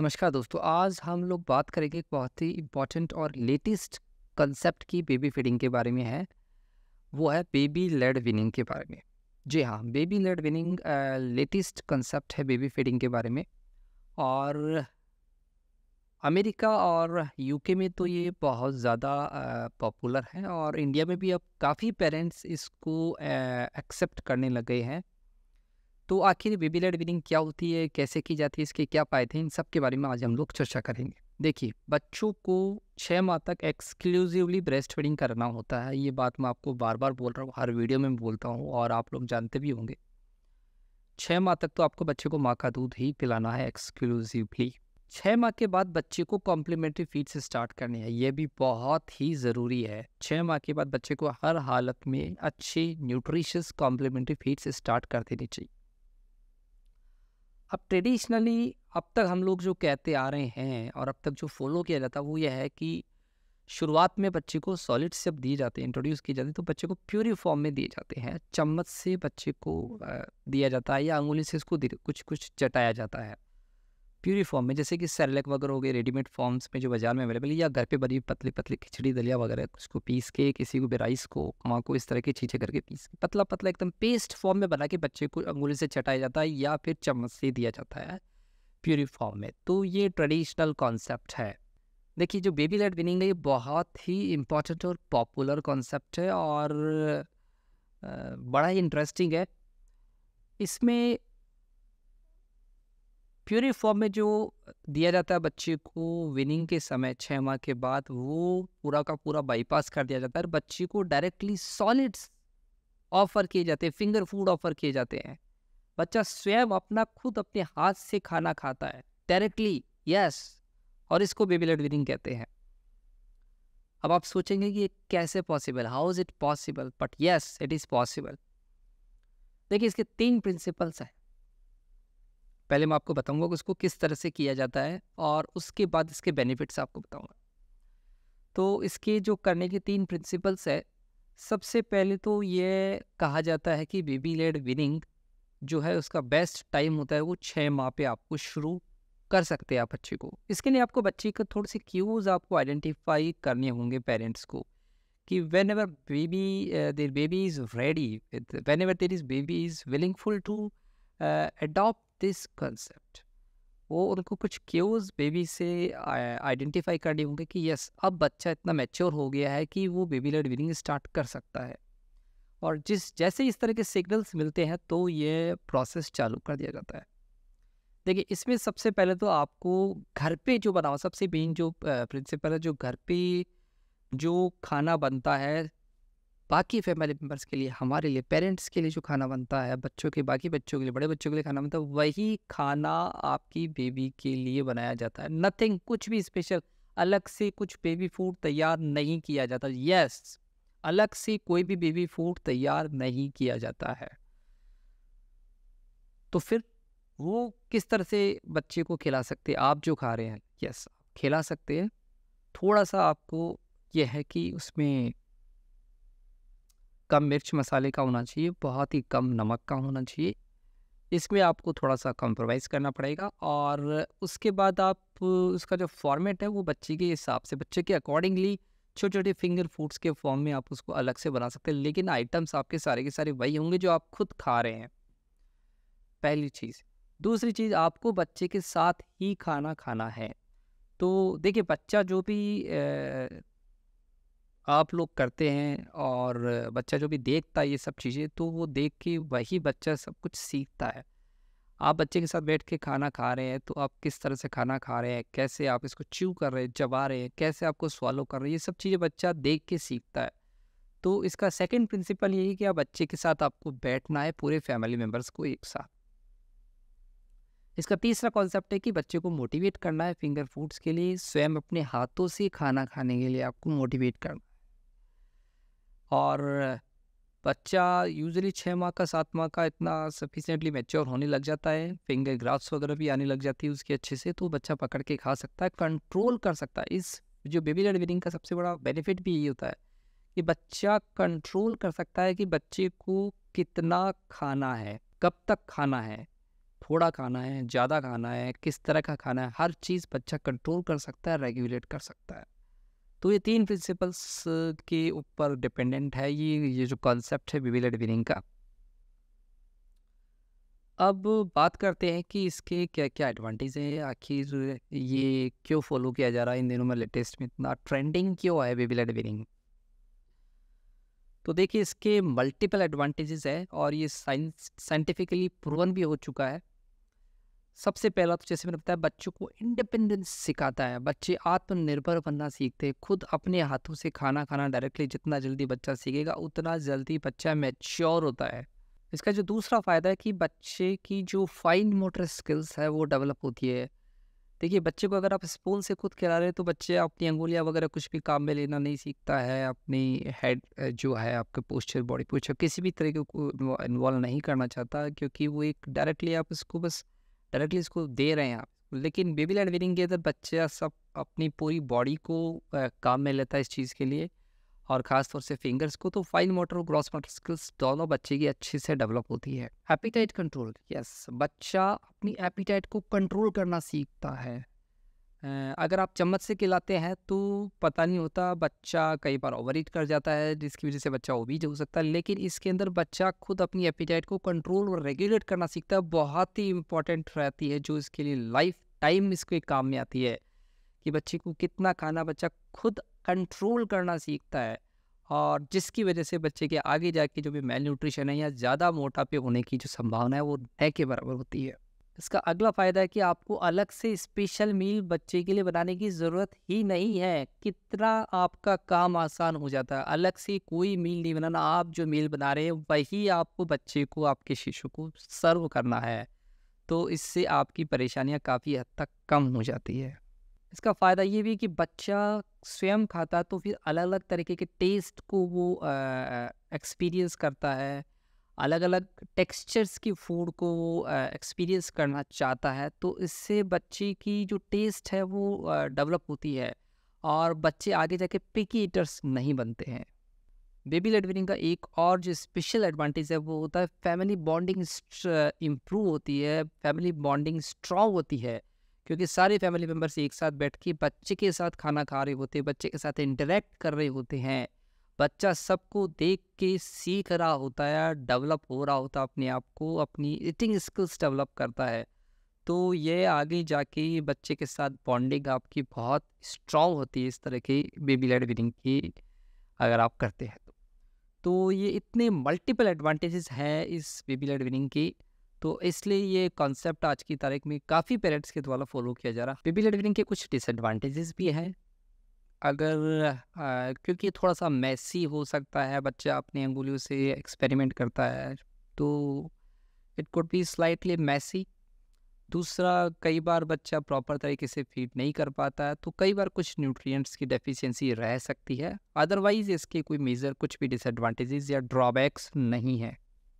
नमस्कार दोस्तों आज हम लोग बात करेंगे एक बहुत ही इम्पॉर्टेंट और लेटेस्ट कंसेप्ट की बेबी फीडिंग के बारे में है वो है बेबी लेड विनिंग के बारे में जी हाँ baby led weaning latest concept है बेबी फीडिंग के बारे में और अमेरिका और यूके में तो ये बहुत ज़्यादा पॉपुलर है और इंडिया में भी अब काफ़ी पेरेंट्स इसको एक्सेप्ट करने लग गए हैं तो आखिर वेबिलर वीलिंग क्या होती है कैसे की जाती है इसके क्या फ़ायदे हैं इन सब के बारे में आज हम लोग चर्चा करेंगे देखिए बच्चों को छः माह तक एक्सक्लूसिवली ब्रेस्ट फीडिंग करना होता है ये बात मैं आपको बार बार बोल रहा हूँ हर वीडियो में बोलता हूँ और आप लोग जानते भी होंगे छः माह तक तो आपको बच्चे को माँ का दूध ही पिलाना है एक्सक्लूसिवली छः माह के बाद बच्चे को कॉम्प्लीमेंट्री फीड से स्टार्ट करनी है ये भी बहुत ही ज़रूरी है छः माह के बाद बच्चे को हर हालत में अच्छी न्यूट्रिशियस कॉम्प्लीमेंट्री फीड से स्टार्ट कर देनी चाहिए अब ट्रेडिशनली अब तक हम लोग जो कहते आ रहे हैं और अब तक जो फॉलो किया जाता है वो ये है कि शुरुआत में बच्चे को सॉलिड स्टेप दिए जाते हैं इंट्रोड्यूस किए जाते हैं तो बच्चे को प्योरी फॉर्म में दिए जाते हैं चम्मच से बच्चे को दिया जाता है या अंगुली से इसको कुछ कुछ चटाया जाता है प्यूरी फॉर्म में जैसे कि सैरलक वगैरह हो गए रेडीमेड फॉर्म्स में जो बाजार में अवेलेबल है या घर पे बनी पतली पतली खिचड़ी दलिया वगैरह उसको पीस के किसी को भी राइस को माँ को इस तरह की चीज़ें करके पीस के पतला पतला एकदम पेस्ट फॉर्म में बना के बच्चे को अंगूली से चटाया जाता है या फिर चम्मच से दिया जाता है प्यूरी फॉर्म में तो ये ट्रेडिशनल कॉन्सेप्ट है देखिए जो बेबी लेट विनिंग है ये बहुत ही इम्पॉर्टेंट और पॉपुलर कॉन्सेप्ट है और बड़ा ही इंटरेस्टिंग है इसमें प्योरी फॉर्म में जो दिया जाता है बच्चे को विनिंग के समय छः माह के बाद वो पूरा का पूरा बाईपास कर दिया जाता है और बच्चे को डायरेक्टली सॉलिड्स ऑफर किए जाते हैं फिंगर फूड ऑफर किए जाते हैं बच्चा स्वयं अपना खुद अपने हाथ से खाना खाता है डायरेक्टली यस और इसको बेबी लेट विनिंग कहते हैं अब आप सोचेंगे कि कैसे possible how is it possible but yes it is possible देखिए इसके तीन प्रिंसिपल्स हैं पहले मैं आपको बताऊंगा कि उसको किस तरह से किया जाता है और उसके बाद इसके बेनिफिट्स आपको बताऊंगा तो इसके जो करने के तीन प्रिंसिपल्स है सबसे पहले तो ये कहा जाता है कि बेबी लेड विनिंग जो है उसका बेस्ट टाइम होता है वो छः माह पे आपको शुरू कर सकते हैं आप बच्चे को इसके लिए आपको बच्चे का थोड़े से क्यूज आपको आइडेंटिफाई करने होंगे पेरेंट्स को कि whenever baby there baby is ready whenever there is baby is willingful to adopt this concept वो उनको कुछ क्यूज बेबी से आइडेंटिफाई करने होंगे कि यस अब बच्चा इतना मैच्योर हो गया है कि वो बेबी लेड विनिंग स्टार्ट कर सकता है और जिस जैसे इस तरह के सिग्नल्स मिलते हैं तो ये प्रोसेस चालू कर दिया जाता है देखिए इसमें सबसे पहले तो आपको घर पे जो बनाओ सबसे मेन जो प्रिंसिपल है जो घर पे जो खाना बनता है बाकी फैमिली मेम्बर्स के लिए हमारे लिए पेरेंट्स के लिए जो खाना बनता है बच्चों के बाकी बच्चों के लिए बड़े बच्चों के लिए खाना बनता है वही खाना आपकी बेबी के लिए बनाया जाता है नथिंग कुछ भी स्पेशल अलग से कुछ बेबी फूड तैयार नहीं किया जाता यस अलग से कोई भी बेबी फूड तैयार नहीं किया जाता है तो फिर वो किस तरह से बच्चे को खिला सकते आप जो खा रहे हैं यस खिला सकते हैं थोड़ा सा आपको यह है कि उसमें कम मिर्च मसाले का होना चाहिए बहुत ही कम नमक का होना चाहिए इसमें आपको थोड़ा सा कंप्रोमाइज़ करना पड़ेगा और उसके बाद आप उसका जो फॉर्मेट है वो बच्चे के हिसाब से बच्चे के अकॉर्डिंगली छोटे छोटे फिंगर फूड्स के फॉर्म में आप उसको अलग से बना सकते हैं लेकिन आइटम्स आपके सारे के सारे वही होंगे जो आप खुद खा रहे हैं पहली चीज़ दूसरी चीज़ आपको बच्चे के साथ ही खाना खाना है तो देखिए बच्चा जो भी आप लोग करते हैं और बच्चा जो भी देखता है ये सब चीज़ें तो वो देख के वही बच्चा सब कुछ सीखता है आप बच्चे के साथ बैठ के खाना खा रहे हैं तो आप किस तरह से खाना खा रहे हैं कैसे आप इसको च्यू कर रहे हैं चबा रहे हैं कैसे आपको स्वालो कर रहे हैं ये सब चीज़ें बच्चा देख के सीखता है तो इसका सेकंड प्रिंसिपल यही कि आप बच्चे के साथ आपको बैठना है पूरे फैमिली मेम्बर्स को एक साथ इसका तीसरा कॉन्सेप्ट है कि बच्चे को मोटिवेट करना है फिंगर फूड्स के लिए स्वयं अपने हाथों से खाना खाने के लिए आपको मोटिवेट करना और बच्चा यूजली छः माह का सात माह का इतना सफिशेंटली मेच्योर होने लग जाता है फिंगर ग्राफ्स वगैरह भी आने लग जाती है उसके अच्छे से तो बच्चा पकड़ के खा सकता है कंट्रोल कर सकता है इस जो बेबी लेड वीडिंग का सबसे बड़ा बेनिफिट भी यही होता है कि बच्चा कंट्रोल कर सकता है कि बच्चे को कितना खाना है कब तक खाना है थोड़ा खाना है ज़्यादा खाना है किस तरह का खाना है हर चीज़ बच्चा कंट्रोल कर सकता है रेगुलेट कर सकता है तो ये तीन प्रिंसिपल्स के ऊपर डिपेंडेंट है ये ये जो कॉन्सेप्ट है विविलेड विनिंग का अब बात करते हैं कि इसके क्या क्या एडवांटेज हैं आखिर ये क्यों फॉलो किया जा रहा है इन दिनों में लेटेस्ट में इतना ट्रेंडिंग क्यों है विविलेड विनिंग तो देखिए इसके मल्टीपल एडवांटेजेस है और ये साइंस साइंटिफिकली प्रूवन भी हो चुका है सबसे पहला तो जैसे मैंने बताया बच्चों को इंडिपेंडेंस सिखाता है बच्चे आत्मनिर्भर बनना सीखते हैं खुद अपने हाथों से खाना खाना डायरेक्टली जितना जल्दी बच्चा सीखेगा उतना जल्दी बच्चा मैच्योर होता है इसका जो दूसरा फ़ायदा है कि बच्चे की जो फाइन मोटर स्किल्स है वो डेवलप होती है देखिए बच्चे को अगर आप स्पून से खुद खिला रहे हैं तो बच्चे अपनी अंगुलियाँ वगैरह कुछ भी काम में लेना नहीं सीखता है अपनी हेड जो है आपके पोस्चर बॉडी पोस्चर किसी भी तरीके को इन्वॉल्व नहीं करना चाहता क्योंकि वो एक डायरेक्टली आप उसको बस डायरेक्टली इसको दे रहे हैं आप लेकिन बेबी लैंड विनिंग के अंदर बच्चा सब अपनी पूरी बॉडी को काम में लेता है इस चीज़ के लिए और ख़ास तौर से फिंगर्स को तो फाइन मोटर और ग्रॉस मोटर स्किल्स दोनों बच्चे की अच्छे से डेवलप होती है एपीटाइट कंट्रोल यस बच्चा अपनी एपीटाइट को कंट्रोल करना सीखता है अगर आप चम्मच से खिलाते हैं तो पता नहीं होता बच्चा कई बार ओवर ईट कर जाता है जिसकी वजह से बच्चा ओबीज हो सकता है लेकिन इसके अंदर बच्चा खुद अपनी एपिटाइट को कंट्रोल और रेगुलेट करना सीखता है बहुत ही इंपॉर्टेंट रहती है जो इसके लिए लाइफ टाइम इसके काम में आती है कि बच्चे को कितना खाना बच्चा खुद कंट्रोल करना सीखता है और जिसकी वजह से बच्चे के आगे जाके जो भी मेल न्यूट्रिशन है या ज़्यादा मोटापे होने की जो संभावना है वो है के बराबर होती है इसका अगला फ़ायदा है कि आपको अलग से स्पेशल मील बच्चे के लिए बनाने की ज़रूरत ही नहीं है कितना आपका काम आसान हो जाता है अलग से कोई मील नहीं बनाना आप जो मील बना रहे हैं वही आपको बच्चे को आपके शिशु को सर्व करना है तो इससे आपकी परेशानियाँ काफ़ी हद तक कम हो जाती है इसका फ़ायदा ये भी कि बच्चा स्वयं खाता तो फिर अलग अलग तरीके के टेस्ट को वो एक्सपीरियंस करता है अलग अलग टेक्सचर्स की फूड को एक्सपीरियंस करना चाहता है तो इससे बच्चे की जो टेस्ट है वो डेवलप होती है और बच्चे आगे जाके पिकी ईटर्स नहीं बनते हैं बेबी लेडविनिंग का एक और जो स्पेशल एडवांटेज है वो होता है फैमिली बॉन्डिंग इम्प्रूव होती है फैमिली बॉन्डिंग स्ट्रॉन्ग होती है क्योंकि सारे फैमिली मेम्बर्स एक साथ बैठ के बच्चे के साथ खाना खा रहे होते हैं बच्चे के साथ इंटरेक्ट कर रहे होते हैं बच्चा सबको देख के सीख रहा होता है डेवलप हो रहा होता है अपने आप को अपनी रिटिंग स्किल्स डेवलप करता है तो ये आगे जाके बच्चे के साथ बॉन्डिंग आपकी बहुत स्ट्रांग होती है इस तरह की बेबी लेड ब्रीडिंग की अगर आप करते हैं तो तो ये इतने मल्टीपल एडवांटेजेस हैं इस बेबी लेड विनिंग की तो इसलिए ये कॉन्सेप्ट आज की तारीख में काफ़ी पेरेंट्स के द्वारा फॉलो किया जा रहा है बेबी लेड ब्रीडिंग के कुछ डिसएडवांटेजेस भी हैं अगर आ, क्योंकि थोड़ा सा मैसी हो सकता है बच्चा अपनी अंगुलियों से एक्सपेरिमेंट करता है तो it could be slightly messy दूसरा कई बार बच्चा प्रॉपर तरीके से फीड नहीं कर पाता है तो कई बार कुछ न्यूट्रिएंट्स की डेफिशिएंसी रह सकती है अदरवाइज़ इसके कोई मेजर कुछ भी डिसएडवांटेजेस या ड्रॉबैक्स नहीं है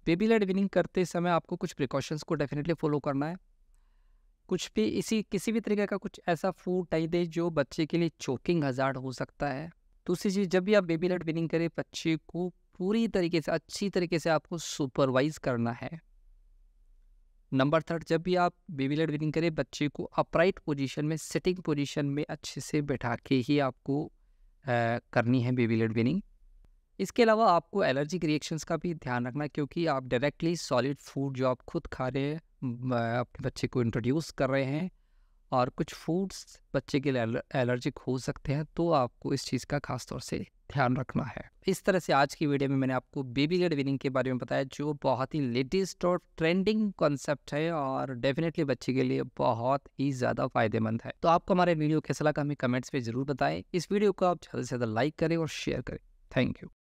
बेबी लेड विनिंग करते समय आपको कुछ प्रिकॉशंस को डेफिनेटली फॉलो करना है कुछ भी इसी किसी भी तरीके का कुछ ऐसा फूड टाइप दे जो बच्चे के लिए चोकिंग हजार हो सकता है दूसरी चीज़ जब भी आप बेबी लेट विनिंग करें बच्चे को पूरी तरीके से अच्छी तरीके से आपको सुपरवाइज करना है नंबर थर्ड जब भी आप बेबी लेट विनिंग करें बच्चे को अपराइट पोजीशन में सिटिंग पोजीशन में अच्छे से बैठा के ही आपको आ, करनी है बेबी लेट विनिंग इसके अलावा आपको एलर्जिक रिएक्शंस का भी ध्यान रखना क्योंकि आप डायरेक्टली सॉलिड फूड जो आप खुद खा रहे हैं अपने बच्चे को इंट्रोड्यूस कर रहे हैं और कुछ फूड्स बच्चे के लिए एलर्जिक हो सकते हैं तो आपको इस चीज़ का खास तौर से ध्यान रखना है इस तरह से आज की वीडियो में मैंने आपको बेबी लेड विनिंग के बारे में बताया जो बहुत ही लेटेस्ट और ट्रेंडिंग कॉन्सेप्ट है और डेफिनेटली बच्चे के लिए बहुत ही ज़्यादा फायदेमंद है तो आपको हमारे वीडियो कैसा लगा हमें कमेंट्स में ज़रूर बताएं इस वीडियो को आप ज़्यादा से ज़्यादा लाइक करें और शेयर करें थैंक यू